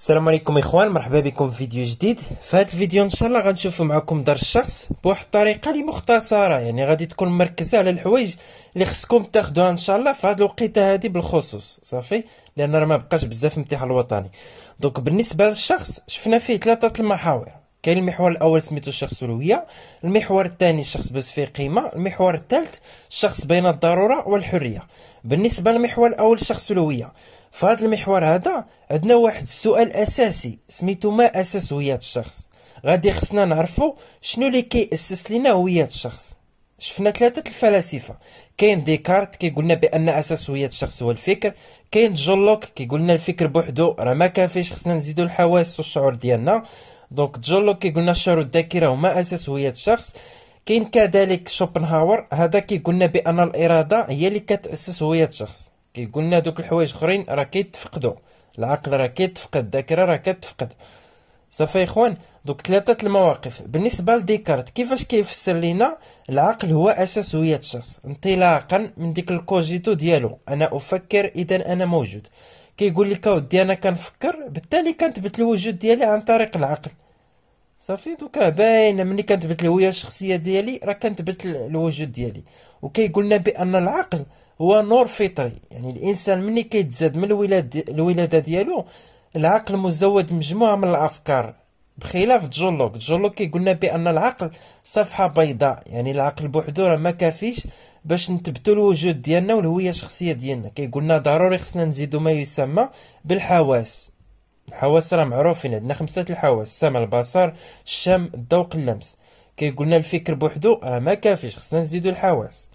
السلام عليكم اخوان مرحبا بكم في فيديو جديد في هذا الفيديو ان شاء الله غنشوفوا معكم دار الشخص بواحد الطريقه اللي مختصره يعني غادي تكون مركزه على الحوايج اللي خصكم تاخذوها ان شاء الله في هذه الوقيته هذه بالخصوص صافي لان راه ما بقاش بزاف الامتحان الوطني دونك بالنسبه للشخص شفنا فيه ثلاثه المحاور كاين المحور الاول سميتو الشخص الهويه المحور الثاني الشخص بس فيه قيمه المحور الثالث الشخص بين الضروره والحريه بالنسبه للمحور الاول الشخص الهويه في المحور هذا عندنا واحد السؤال اساسي سميتو ما اساس هويه الشخص غادي خصنا نعرفو شنو اللي كيأسس لينا هويه الشخص شفنا ثلاثه الفلاسفه كاين ديكارت كيقولنا بان اساس هويه الشخص هو الفكر كاين جون لوك الفكر بوحدو راه ما كافيش خصنا نزيدو الحواس والشعور ديالنا دونك جون لوك الشعور والذاكره هما اساس هويه الشخص كاين كذلك شوبنهاور هذا كيقولنا بان الاراده هي اللي كتاسس هويه الشخص كي قلنا دوك الحوايج اخرين راه كيتفقدوا العقل راه كيتفقد الذاكره راه كتفقد صافي اخوان دوك ثلاثه المواقف بالنسبه لديكارت كيفاش كيفسر لينا العقل هو اساس هويه الشخص انطلاقا من ديك الكوجيتو ديالو انا افكر اذا انا موجود كيقول لك اودي انا كنفكر بالتالي كنثبت الوجود ديالي عن طريق العقل صافي دوكا باينه ملي كنتبت الهويه الشخصيه ديالي راه كنتبت الوجود ديالي وكيقولنا بان العقل هو نور فطري يعني الانسان ملي كيتزاد من الولاد الولاده ديالو العقل مزود مجموعه من الافكار بخلاف جولوك جولوك كيقولنا بان العقل صفحه بيضاء يعني العقل بوحدو راه ما كافيش باش نثبتوا الوجود ديالنا والهويه الشخصيه ديالنا كيقولنا ضروري خصنا نزيدو ما يسمى بالحواس الحواس راه معروفين عندنا خمسة الحواس السمع البصر الشم الذوق اللمس كيقولنا الفكر بوحدو راه ما كافيش خصنا نزيدو الحواس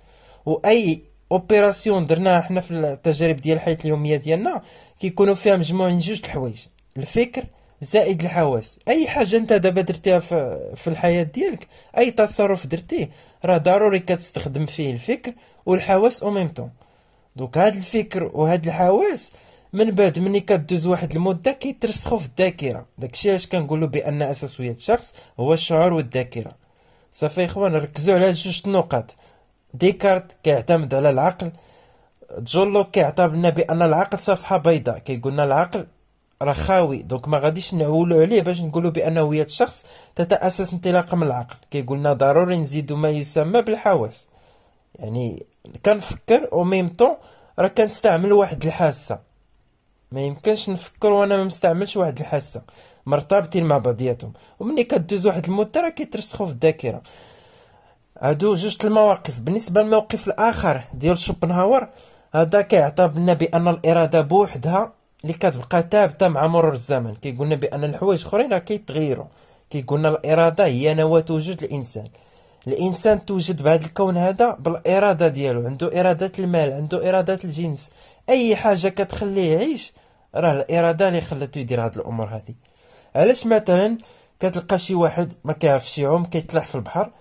واي اوبيراسيون درناها حنا في التجارب ديال الحياه اليوميه ديالنا كيكونوا فيها مجموعين من جوج الحوايج الفكر زائد الحواس اي حاجه انت دابا درتيها في, الحياه ديالك اي تصرف درتيه راه ضروري كتستخدم فيه الفكر والحواس او ميم طون دوك هاد الفكر وهاد الحواس من بعد ملي كدوز واحد المده كيترسخوا في الذاكره داكشي علاش كنقولوا بان اساسيه الشخص هو الشعور والذاكره صافي اخوان ركزوا على جوج النقط ديكارت كيعتمد على العقل جولو لوك لنا بان العقل صفحه بيضاء كيقولنا العقل راه خاوي دونك ما غاديش نعولو عليه باش نقولو بان هويه الشخص تتاسس انطلاقا من العقل كيقولنا ضروري نزيدو ما يسمى بالحواس يعني كنفكر او ميم طون راه كنستعمل واحد الحاسه ما يمكنش نفكر وانا ما مستعملش واحد الحاسه مرتبطين مع بعضياتهم ومني كدوز واحد المده راه كيترسخوا في الذاكره هادو جوج المواقف بالنسبه للموقف الاخر ديال شوبنهاور هذا كيعتبرنا بان الاراده بوحدها اللي كتبقى ثابته مع مرور الزمن كيقولنا بان الحوايج اخرين راه كيتغيروا كيقولنا الاراده هي نواه وجود الانسان الانسان توجد بهذا الكون هذا بالاراده ديالو عنده اراده المال عنده اراده الجنس اي حاجه كتخليه يعيش راه الاراده اللي خلاتو يدير هاد الامور هذه علاش مثلا كتلقى شي واحد ما كيعرفش يعوم كيتلاح في البحر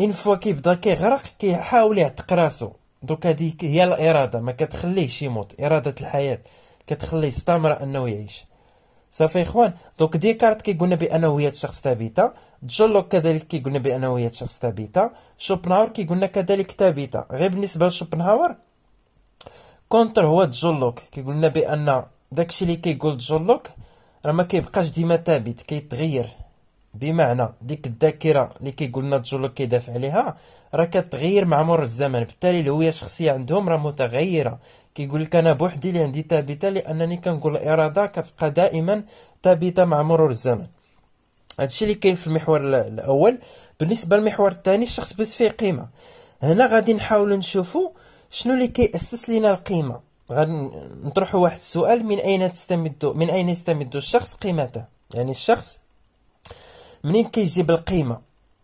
ان فوا كيبدا كيغرق كيحاول يعتق راسو دوك هذيك هي الاراده ما كتخليهش يموت اراده الحياه كتخليه يستمر انه يعيش صافي اخوان دوك ديكارت كيقولنا بانه هي الشخص ثابته جون كذلك كيقولنا بانه هي الشخص ثابته شوبنهاور كيقولنا كذلك ثابته غير بالنسبه لشوبنهاور كونتر هو تجولوك لوك كيقولنا بان داكشي اللي كيقول لوك راه ما كيبقاش ديما ثابت كيتغير بمعنى ديك الذاكره اللي كيقول لنا لوك كيدافع عليها راه كتغير مع مر الزمن بالتالي الهويه الشخصيه عندهم راه متغيره كيقول لك انا بوحدي اللي عندي ثابته لانني كنقول الاراده كتبقى دائما ثابته مع مرور الزمن هادشي اللي كاين في المحور الاول بالنسبه للمحور الثاني الشخص بس فيه قيمه هنا غادي نحاول آه شنو اللي كيأسس لنا القيمه غنطرحوا واحد السؤال من اين تستمد من اين يستمد الشخص قيمته يعني الشخص منين كيجيب القيمه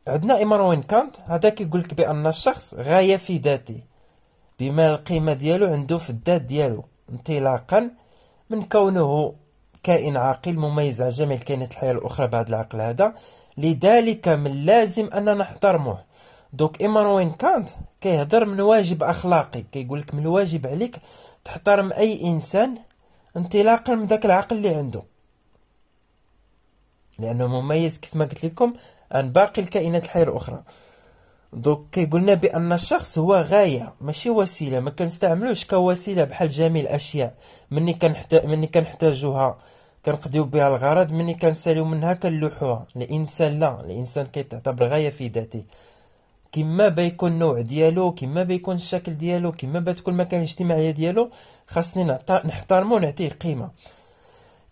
عندنا ايمانوين كانت هذا كيقول لك بان الشخص غايه في ذاته بما القيمه ديالو عنده في الذات ديالو انطلاقا من كونه كائن عاقل مميز على جميع الكائنات الحيه الاخرى بعد العقل هذا لذلك من لازم اننا نحترموه دوك إمروين كانت كيهضر من واجب أخلاقي كيقول لك من الواجب عليك تحترم أي إنسان انطلاقا من داك العقل اللي عنده لأنه مميز كيف ما قلت لكم عن باقي الكائنات الحية الأخرى دوك كيقولنا بأن الشخص هو غاية ماشي وسيلة ما كنستعملوش كوسيلة بحال جميع الأشياء مني كنحتاج مني كنحتاجوها كنقضيو بها الغرض مني كنساليو منها كنلوحوها الانسان لا الانسان كيتعتبر غايه في ذاته كما بيكون النوع ديالو كما بيكون الشكل ديالو كما بتكون المكانه الاجتماعيه ديالو خاصني نحترمو ونعطيه قيمه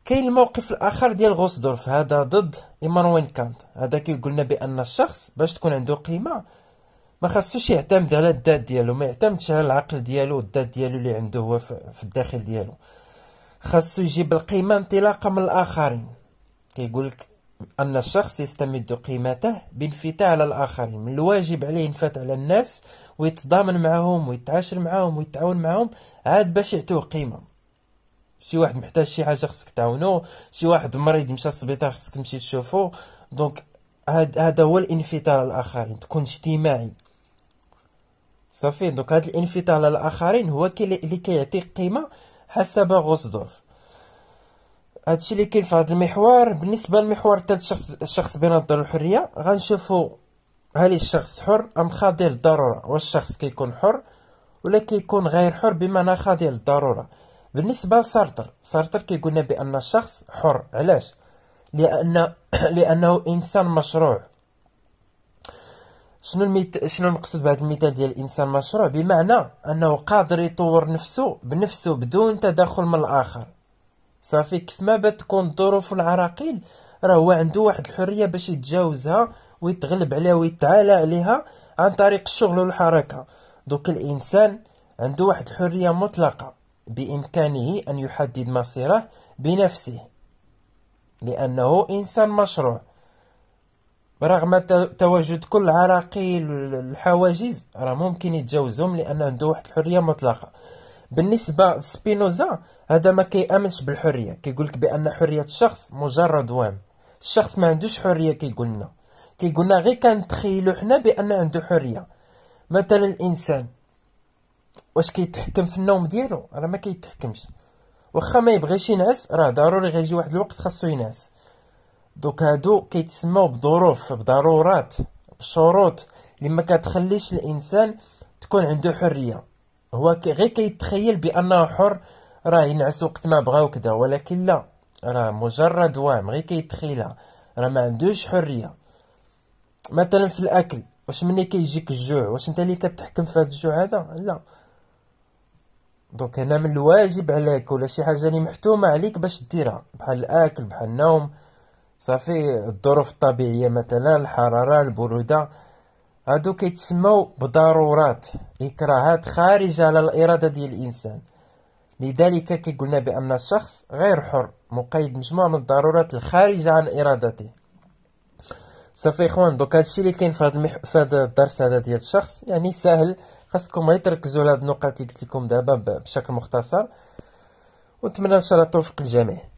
كاين الموقف الاخر ديال غوسدورف هذا ضد ايمانوين كانت هذا كيقولنا بان الشخص باش تكون عنده قيمه ما خاصوش يعتمد على الذات ديالو ما يعتمدش على العقل ديالو والذات ديالو اللي عنده هو في الداخل ديالو خاصو يجيب القيمه انطلاقا من الاخرين كيقول لك أن الشخص يستمد قيمته بالفتاة على الآخرين من الواجب عليه ينفت على الناس ويتضامن معهم ويتعاشر معهم ويتعاون معهم عاد باش يعطوه قيمة شي واحد محتاج شي حاجة خصك تعاونو شي واحد مريض مشى للسبيطار خصك تمشي تشوفو دونك هذا هو الانفتاح على الآخرين تكون اجتماعي صافي دونك هذا الانفتاح على الآخرين هو اللي كيعطيك قيمة حسب غوسدورف هادشي اللي كاين في هذا المحور بالنسبه للمحور الثالث الشخص الشخص بين الضرر والحريه غنشوفوا هل الشخص حر ام خاضع للضروره واش الشخص كيكون حر ولا كيكون غير حر بمعنى خاضع للضروره بالنسبه لسارتر سارتر كيقولنا بان الشخص حر علاش لان لانه انسان مشروع شنو الميت... شنو نقصد بهذا المثال ديال الانسان مشروع بمعنى انه قادر يطور نفسه بنفسه بدون تدخل من الاخر صافي كيف ما بات تكون الظروف العراقيل راه هو عنده واحد الحريه باش يتجاوزها ويتغلب عليها ويتعالى عليها عن طريق الشغل والحركه دوك الانسان عنده واحد الحريه مطلقه بامكانه ان يحدد مصيره بنفسه لانه انسان مشروع رغم تواجد كل العراقيل الحواجز راه ممكن يتجاوزهم لان عنده واحد الحريه مطلقه بالنسبه لسبينوزا هذا ما كيامنش بالحريه كيقول لك بان حريه الشخص مجرد وهم الشخص ما عندوش حريه كيقولنا كيقولنا غير كنتخيلوا حنا بان عنده حريه مثلا الانسان واش كيتحكم في النوم ديالو راه ما كيتحكمش واخا ما يبغيش ينعس راه ضروري غيجي واحد الوقت خاصو ينعس دوك هادو كيتسموا بظروف بضرورات بشروط اللي ما كتخليش الانسان تكون عنده حريه هو غير كيتخيل بانه حر راه ينعس وقت ما بغا وكذا ولكن لا راه مجرد وهم غير كيتخيلها راه ما عندوش حريه مثلا في الاكل واش ملي كيجيك الجوع واش انت اللي كتحكم في هذا الجوع هذا لا دونك هنا من الواجب عليك ولا شي حاجه اللي محتومه عليك باش ديرها بحال الاكل بحال النوم صافي الظروف الطبيعيه مثلا الحراره البروده هادو كيتسموا بضرورات إكراهات خارجة على الإرادة ديال الإنسان لذلك كيقولنا بأن الشخص غير حر مقيد مجموعة من الضرورات الخارجة عن إرادته صافي إخوان دوك هادشي اللي كاين في هاد المح... في الدرس هذا ديال الشخص يعني ساهل خاصكم غير تركزوا على هاد النقط اللي قلت لكم دابا بشكل مختصر ونتمنى ان شاء الله توفيق الجميع